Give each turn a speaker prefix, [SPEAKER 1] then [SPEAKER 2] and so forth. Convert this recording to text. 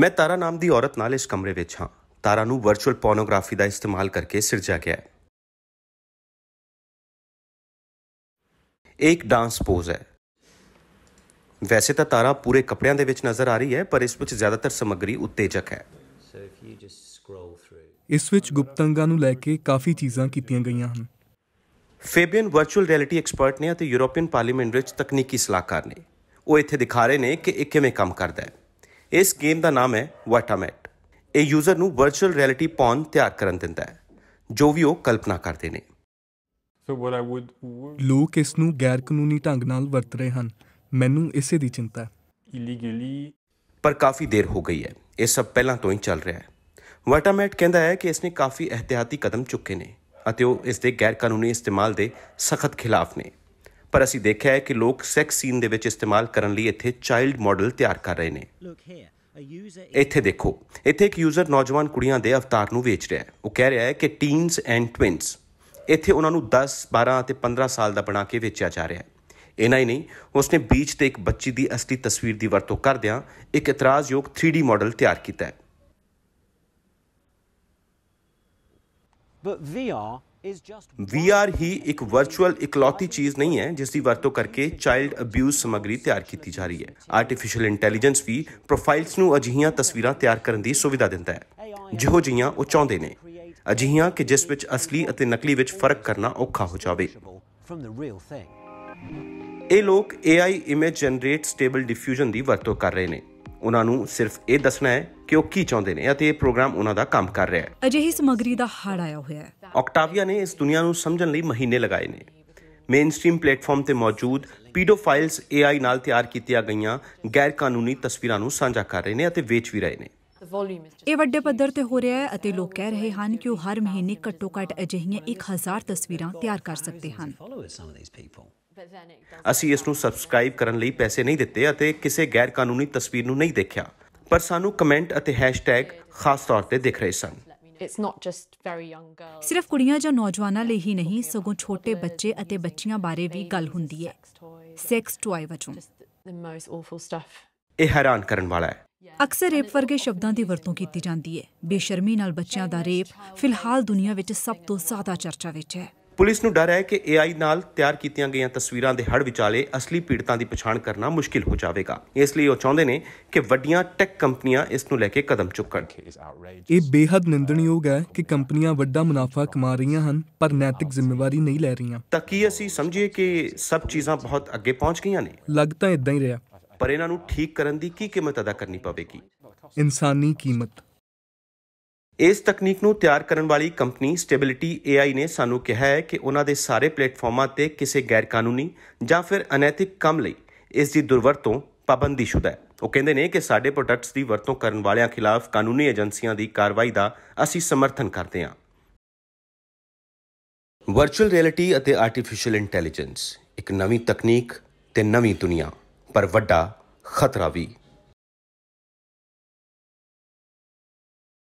[SPEAKER 1] ਮੈਂ ਤਾਰਾ ਨਾਮ ਦੀ ਔਰਤ ਨਾਲ ਇਸ ਕਮਰੇ ਵਿੱਚ ਹਾਂ ਤਾਰਾ ਨੂੰ ਵਰਚੁਅਲ ਪੋਰਨੋਗ੍ਰਾਫੀ ਦਾ ਇਸਤੇਮਾਲ ਕਰਕੇ ਸਿਰਜਿਆ ਗਿਆ ਹੈ ਇੱਕ ਡਾਂਸ ਪੋਜ਼ ਹੈ ਵੈਸੇ ਤਾਂ ਤਾਰਾ ਪੂਰੇ ਕੱਪੜਿਆਂ ਦੇ ਵਿੱਚ ਨਜ਼ਰ ਆ ਰਹੀ ਹੈ ਪਰ ਇਸ ਵਿੱਚ ਜ਼ਿਆਦਾਤਰ ਸਮੱਗਰੀ ਉਤੇਜਕ ਹੈ
[SPEAKER 2] ਇਸ ਵਿੱਚ ਗੁਪਤੰਗਾਂ ਨੂੰ ਲੈ ਕੇ ਕਾਫੀ ਚੀਜ਼ਾਂ ਕੀਤੀਆਂ ਗਈਆਂ ਹਨ
[SPEAKER 1] ਫੇਬੀਅਨ ਵਰਚੁਅਲ ਰਿਐਲਿਟੀ ਐਕਸਪਰਟ ਨੇ ਅਤੇ ਯੂਰੋਪੀਅਨ ਪਾਰਲੀਮੈਂਟ ਵਿੱਚ ਤਕਨੀਕੀ ਸਲਾਹਕਾਰ ਨੇ ਉਹ ਇੱਥੇ ਦਿਖਾ ਰਹੇ ਨੇ ਕਿ ਇਹ ਕਿਵੇਂ ਕੰਮ ਕਰਦਾ ਹੈ ਇਸ ਗੇਮ ਦਾ ਨਾਮ ਹੈ ਵਾਟਾਮੈਟ ਇਹ ਯੂਜ਼ਰ ਨੂੰ ਵਰਚੁਅਲ ਰਿਐਲਿਟੀ ਪੌਨ ਤਿਆਰ ਕਰਨ ਦਿੰਦਾ ਹੈ ਜੋ ਵੀ ਉਹ ਕਲਪਨਾ ਕਰਦੇ ਨੇ
[SPEAKER 2] ਸੋ ਆਈ ਊਡ ਲੋਕ ਇਸ ਨੂੰ ਗੈਰ ਕਾਨੂੰਨੀ ਢੰਗ ਨਾਲ ਵਰਤ ਰਹੇ ਹਨ ਮੈਨੂੰ ਇਸੇ ਦੀ ਚਿੰਤਾ ਹੈ ਇਲੀਗਲੀ ਪਰ
[SPEAKER 1] ਕਾਫੀ ਦੇਰ ਹੋ ਗਈ ਹੈ ਇਹ ਸਭ ਪਹਿਲਾਂ ਤੋਂ ਹੀ ਚੱਲ ਰਿਹਾ ਹੈ ਵਾਟਾਮੈਟ ਕਹਿੰਦਾ ਹੈ ਕਿ ਇਸਨੇ ਕਾਫੀ ਇhtiyਾਤੀ ਕਦਮ ਚੁੱਕੇ ਨੇ ਅਤੇ ਉਹ ਇਸ ਦੇ ਗੈਰ ਕਾਨੂੰਨੀ ਇਸਤੇਮਾਲ ਦੇ ਸਖਤ ਖਿਲਾਫ ਨੇ ਪਰ ਅਸੀਂ ਦੇਖਿਆ ਹੈ ਕਿ ਲੋਕ ਸੈਕਸ ਸੀਨ ਦੇ ਵਿੱਚ ਇਸਤੇਮਾਲ ਕਰਨ ਲਈ ਇੱਥੇ ਚਾਈਲਡ ਮਾਡਲ ਤਿਆਰ ਕਰ ਰਹੇ ਨੇ ਇੱਥੇ ਦੇਖੋ ਇੱਥੇ ਇੱਕ ਯੂਜ਼ਰ ਨੌਜਵਾਨ ਕੁੜੀਆਂ ਦੇ ਅਵਤਾਰ ਨੂੰ ਵੇਚ ਰਿਹਾ ਹੈ ਉਹ ਕਹਿ ਰਿਹਾ ਹੈ ਕਿ ਟੀਨਸ ਐਂਡ ਟਵਿੰਸ ਇੱਥੇ ਉਹਨਾਂ ਨੂੰ 10 12 ਅਤੇ 15 ਸਾਲ ਦਾ ਬਣਾ ਕੇ ਵੇਚਿਆ ਜਾ ਰਿਹਾ ਹੈ ਇਨਾ ਹੀ ਨਹੀਂ ਉਸਨੇ ਬੀਚ ਤੇ ਇੱਕ ਬੱਚੀ ਦੀ ਅਸਲੀ ਤਸਵੀਰ ਦੀ ਵਰਤੋਂ ਕਰਦਿਆਂ ਇੱਕ ਇਤਰਾਜ਼ਯੋਗ 3D ਮਾਡਲ ਤਿਆਰ ਕੀਤਾ ਹੈ
[SPEAKER 3] but VR
[SPEAKER 1] VR ਹੀ ਇੱਕ ਵਰਚੁਅਲ ਇਕਲੌਤੀ ਚੀਜ਼ ਨਹੀਂ ਹੈ ਜਿਸ ਦੀ ਵਰਤੋਂ ਕਰਕੇ ਚਾਈਲਡ ਅਬਿਊਜ਼ ਸਮਗਰੀ ਤਿਆਰ ਕੀਤੀ ਜਾ ਰਹੀ ਹੈ ਆਰਟੀਫੀਸ਼ੀਅਲ ਇੰਟੈਲੀਜੈਂਸ ਵੀ ਪ੍ਰੋਫਾਈਲਸ ਨੂੰ ਅਜਿਹੀਆਂ ਤਸਵੀਰਾਂ ਤਿਆਰ ਕਰਨ ਦੀ ਸੁਵਿਧਾ ਦਿੰਦਾ ਹੈ ਜਿਹੋ ਜਿਹੀਆਂ ਉਹ ਚਾਹੁੰਦੇ ਨੇ ਅਜਿਹੀਆਂ ਕਿ ਜਿਸ ਵਿੱਚ ਅਸਲੀ ਅਤੇ ਨਕਲੀ ਵਿੱਚ ਫਰਕ ਕਰਨਾ ਔਖਾ ਹੋ ਜਾਵੇ ਇਹ ਲੋਕ AI image generate stable diffusion ਦੀ ਵਰਤੋਂ ਕਰ ਰਹੇ ਨੇ ਉਹਨਾਂ ਨੂੰ ਸਿਰਫ ਇਹ ਦੱਸਣਾ ਹੈ ਕਿ ਉਹ ਕੀ ਚਾਹੁੰਦੇ ਨੇ ਅਤੇ ਇਹ ਪ੍ਰੋਗਰਾਮ ਉਹਨਾਂ ਦਾ ਕੰਮ ਕਰ ਰਿਹਾ ਹੈ
[SPEAKER 3] ਅਜਿਹੀ ਸਮਗਰੀ ਦਾ ਹੜ ਆਇਆ ਹੋਇਆ ਹੈ
[SPEAKER 1] ਆਕਟਾਵੀਆ ਨੇ ਇਸ ਦੁਨੀਆ ਨੂੰ ਸਮਝਣ ਲਈ ਮਹੀਨੇ ਲਗਾਏ ਨੇ ਮੇਨਸਟ੍ਰੀਮ ਪਲੇਟਫਾਰਮ ਤੇ ਮੌਜੂਦ ਪੀਡੋਫਾਈਲਸ AI ਨਾਲ ਤਿਆਰ ਕੀਤੀਆਂ ਗਈਆਂ ਗੈਰ ਕਾਨੂੰਨੀ ਤਸਵੀਰਾਂ ਨੂੰ ਸਾਂਝਾ ਕਰ ਰਹੇ ਨੇ ਅਤੇ ਵੇਚ ਵੀ ਰਹੇ ਨੇ
[SPEAKER 3] ਇਹ ਵੱਡੇ ਪੱਧਰ ਤੇ ਹੋ ਰਿਹਾ ਹੈ ਅਤੇ ਲੋਕ ਕਹਿ ਰਹੇ ਹਨ ਕਿ ਉਹ ਹਰ ਮਹੀਨੇ ਘੱਟੋ-ਘੱਟ ਅਜਿਹੀਆਂ 1000 ਤਸਵੀਰਾਂ ਤਿਆਰ ਕਰ ਸਕਦੇ ਹਨ
[SPEAKER 1] ਅਸੀਂ ਇਸ ਨੂੰ ਸਬਸਕ੍ਰਾਈਬ ਕਰਨ ਲਈ ਪੈਸੇ ਨਹੀਂ ਦਿੱਤੇ ਅਤੇ ਕਿਸੇ ਗੈਰ ਕਾਨੂੰਨੀ ਤਸਵੀਰ ਨੂੰ ਨਹੀਂ ਦੇਖਿਆ ਪਰ ਸਾਨੂੰ ਕਮੈਂਟ ਅਤੇ ਹੈਸ਼ਟੈਗ ਖਾਸ ਤੌਰ ਤੇ ਦਿਖ ਰਹੇ ਸਨ
[SPEAKER 3] ਸਿਰਫ ਕੁੜੀਆਂ ਜਾਂ ਨੌਜਵਾਨਾਂ ਲਈ ਹੀ ਨਹੀਂ ਸਗੋਂ ਛੋਟੇ ਬੱਚੇ ਅਤੇ ਬੱਚੀਆਂ ਬਾਰੇ ਵੀ ਗੱਲ ਹੁੰਦੀ ਹੈ ਸੈਕਸ ਟੁਆਏ ਵਜੋਂ
[SPEAKER 1] ਇਹ ਹੈਰਾਨ ਕਰਨ ਵਾਲਾ ਹੈ
[SPEAKER 3] ਅਕਸਰ ਰੇਪ ਵਰਗੇ ਸ਼ਬਦਾਂ ਦੀ ਵਰਤੋਂ ਕੀਤੀ ਜਾਂਦੀ ਹੈ ਬੇਸ਼ਰਮੀ ਨਾਲ ਬੱਚਿਆਂ ਦਾ ਰੇਪ ਫਿਲਹਾਲ ਦੁਨੀਆ ਵਿੱਚ ਸਭ ਤੋਂ ਜ਼ਿਆਦਾ ਚਰਚਾ ਵਿੱਚ ਹੈ
[SPEAKER 1] ਪੁਲਿਸ ਨੂੰ ਡਰ ਹੈ ਕਿ AI ਨਾਲ ਤਿਆਰ ਕੀਤੀਆਂ ਗਈਆਂ ਤਸਵੀਰਾਂ ਦੇ ਹੜ ਵਿਚਾਲੇ ਅਸਲੀ ਪੀੜਤਾਂ ਦੀ ਪਛਾਣ ਕਰਨਾ ਮੁਸ਼ਕਿਲ ਹੋ ਜਾਵੇਗਾ ਇਸ ਲਈ ਉਹ ਚਾਹੁੰਦੇ ਨੇ ਕਿ ਵੱਡੀਆਂ ਟੈਕ ਕੰਪਨੀਆਂ ਇਸ ਨੂੰ ਲੈ ਕੇ ਕਦਮ ਚੁੱਕਣ ਇਹ
[SPEAKER 2] ਬੇहद ਨਿੰਦਣਯੋਗ ਹੈ ਕਿ ਕੰਪਨੀਆਂ ਵੱਡਾ ਮੁਨਾਫਾ ਕਮਾ ਰਹੀਆਂ ਹਨ ਪਰ ਨੈਤਿਕ ਜ਼ਿੰਮੇਵਾਰੀ ਨਹੀਂ ਲੈ ਰਹੀਆਂ
[SPEAKER 1] ਤਾਂ ਕੀ ਅਸੀਂ ਸਮਝੀਏ ਕਿ ਸਭ ਚੀਜ਼ਾਂ ਬਹੁਤ ਅੱਗੇ ਪਹੁੰਚ ਗਈਆਂ ਨੇ
[SPEAKER 2] ਲੱਗ ਤਾਂ ਇਦਾਂ ਹੀ ਰਿਹਾ
[SPEAKER 1] ਪਰ ਇਹਨਾਂ ਨੂੰ ਠੀਕ ਕਰਨ ਦੀ ਕੀ ਕੀਮਤ ਅਦਾ ਕਰਨੀ ਪਵੇਗੀ
[SPEAKER 2] ਇਨਸਾਨੀ ਕੀਮਤ
[SPEAKER 1] ਇਸ ਤਕਨੀਕ ਨੂੰ ਤਿਆਰ ਕਰਨ ਵਾਲੀ ਕੰਪਨੀ ਸਟੇਬਿਲਿਟੀ AI ਨੇ ਸਾਨੂੰ ਕਿਹਾ ਹੈ ਕਿ ਉਹਨਾਂ ਦੇ ਸਾਰੇ ਪਲੇਟਫਾਰਮਾਂ ਤੇ ਕਿਸੇ ਗੈਰ ਕਾਨੂੰਨੀ ਜਾਂ ਫਿਰ ਅਨੈਤਿਕ ਕੰਮ ਲਈ ਇਸ ਦੀ ਦੁਰਵਰਤੋਂ ਸ਼ੁਦਾ ਹੈ ਉਹ ਕਹਿੰਦੇ ਨੇ ਕਿ ਸਾਡੇ ਪ੍ਰੋਡਕਟਸ ਦੀ ਵਰਤੋਂ ਕਰਨ ਵਾਲਿਆਂ ਖਿਲਾਫ ਕਾਨੂੰਨੀ ਏਜੰਸੀਆਂ ਦੀ ਕਾਰਵਾਈ ਦਾ ਅਸੀਂ ਸਮਰਥਨ ਕਰਦੇ ਹਾਂ ਵਰਚੁਅਲ ਰਿਐਲਿਟੀ ਅਤੇ ਆਰਟੀਫੀਸ਼ੀਅਲ ਇੰਟੈਲੀਜੈਂਸ ਇੱਕ ਨਵੀਂ
[SPEAKER 3] ਤਕਨੀਕ ਤੇ ਨਵੀਂ ਦੁਨੀਆ ਪਰ ਵੱਡਾ ਖਤਰਾ ਵੀ